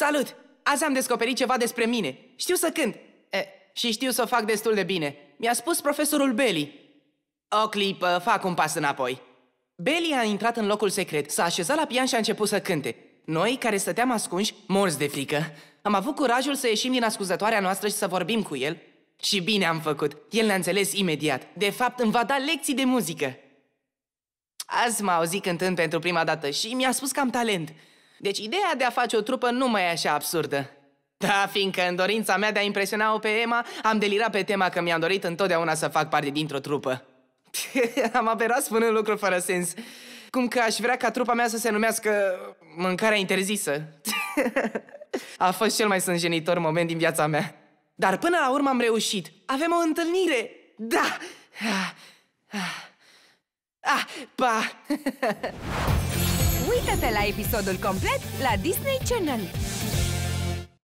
Salut! Azi am descoperit ceva despre mine. Știu să cânt. E, și știu să o fac destul de bine. Mi-a spus profesorul Belly. O clipă, fac un pas înapoi. Belly a intrat în locul secret, s-a așezat la pian și a început să cânte. Noi, care stăteam ascunși, morți de frică, am avut curajul să ieșim din ascuzătoarea noastră și să vorbim cu el. Și bine am făcut. El ne-a înțeles imediat. De fapt, îmi va da lecții de muzică. Azi m-a auzit cântând pentru prima dată și mi-a spus că am talent. Deci ideea de a face o trupă nu mai e așa absurdă. Da, fiindcă în dorința mea de a impresiona-o pe Emma, am delirat pe tema că mi-am dorit întotdeauna să fac parte dintr-o trupă. am aberat spunând lucru fără sens. Cum că aș vrea ca trupa mea să se numească mâncarea interzisă. a fost cel mai sânjenitor moment din viața mea. Dar până la urmă am reușit. Avem o întâlnire! Da! Ah, ah, ah pa! Uită-te la episodul complet la Disney Channel!